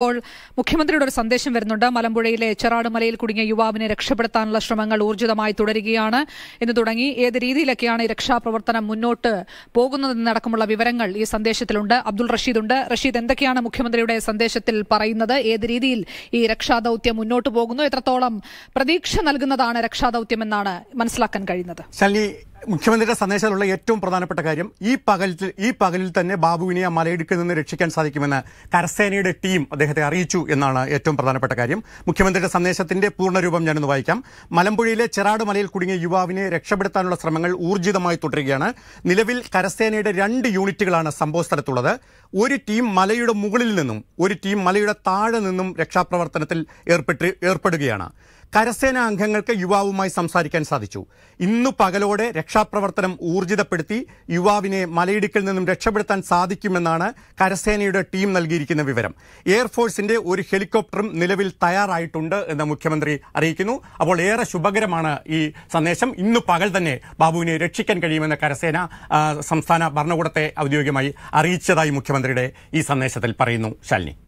ഇപ്പോൾ മുഖ്യമന്ത്രിയുടെ ഒരു സന്ദേശം വരുന്നുണ്ട് മലമ്പുഴയിലെ ചെറാട് മലയിൽ കുടുങ്ങിയ യുവാവിനെ രക്ഷപ്പെടുത്താനുള്ള ശ്രമങ്ങൾ ഊർജിതമായി തുടരുകയാണ് എന്ന് തുടങ്ങി ഏത് രീതിയിലൊക്കെയാണ് ഈ രക്ഷാപ്രവർത്തനം മുന്നോട്ട് പോകുന്നതെന്നടക്കമുള്ള വിവരങ്ങൾ ഈ സന്ദേശത്തിലുണ്ട് അബ്ദുൾ റഷീദ് ഉണ്ട് റഷീദ് എന്തൊക്കെയാണ് മുഖ്യമന്ത്രിയുടെ സന്ദേശത്തിൽ പറയുന്നത് ഏത് രീതിയിൽ ഈ രക്ഷാദൌത്യം മുന്നോട്ട് പോകുന്നു എത്രത്തോളം പ്രതീക്ഷ നൽകുന്നതാണ് രക്ഷാദൌത്യം എന്നാണ് മനസ്സിലാക്കാൻ കഴിയുന്നത് മുഖ്യമന്ത്രിയുടെ സന്ദേശത്തിലുള്ള ഏറ്റവും പ്രധാനപ്പെട്ട കാര്യം ഈ പകലിൽ ഈ പകലിൽ തന്നെ ബാബുവിനെ ആ മലയിടുക്കിൽ നിന്ന് രക്ഷിക്കാൻ സാധിക്കുമെന്ന് കരസേനയുടെ ടീം അദ്ദേഹത്തെ അറിയിച്ചു എന്നാണ് ഏറ്റവും പ്രധാനപ്പെട്ട കാര്യം മുഖ്യമന്ത്രിയുടെ സന്ദേശത്തിന്റെ പൂർണ്ണരൂപം ഞാനൊന്ന് വായിക്കാം മലമ്പുഴയിലെ ചെറാട് മലയിൽ കുടുങ്ങിയ യുവാവിനെ രക്ഷപ്പെടുത്താനുള്ള ശ്രമങ്ങൾ ഊർജിതമായി തുടരുകയാണ് നിലവിൽ കരസേനയുടെ രണ്ട് യൂണിറ്റുകളാണ് സംഭവ സ്ഥലത്തുള്ളത് ഒരു ടീം മലയുടെ മുകളിൽ നിന്നും ഒരു ടീം മലയുടെ താഴെ നിന്നും രക്ഷാപ്രവർത്തനത്തിൽ ഏർപ്പെട്ട് ഏർപ്പെടുകയാണ് കരസേനാ അംഗങ്ങൾക്ക് യുവാവുമായി സംസാരിക്കാൻ സാധിച്ചു ഇന്നു പകലോടെ രക്ഷാപ്രവർത്തനം ഊർജിതപ്പെടുത്തി യുവാവിനെ മലയിടുക്കിൽ നിന്നും രക്ഷപ്പെടുത്താൻ സാധിക്കുമെന്നാണ് കരസേനയുടെ ടീം നൽകിയിരിക്കുന്ന വിവരം എയർഫോഴ്സിന്റെ ഒരു ഹെലികോപ്റ്ററും നിലവിൽ തയ്യാറായിട്ടുണ്ട് എന്ന് മുഖ്യമന്ത്രി അറിയിക്കുന്നു അപ്പോൾ ഏറെ ശുഭകരമാണ് ഈ സന്ദേശം ഇന്നു പകൽ തന്നെ ബാബുവിനെ രക്ഷിക്കാൻ കഴിയുമെന്ന് കരസേന സംസ്ഥാന ഭരണകൂടത്തെ ഔദ്യോഗികമായി അറിയിച്ചതായി മുഖ്യമന്ത്രിയുടെ ഈ സന്ദേശത്തിൽ പറയുന്നു ശാലിനി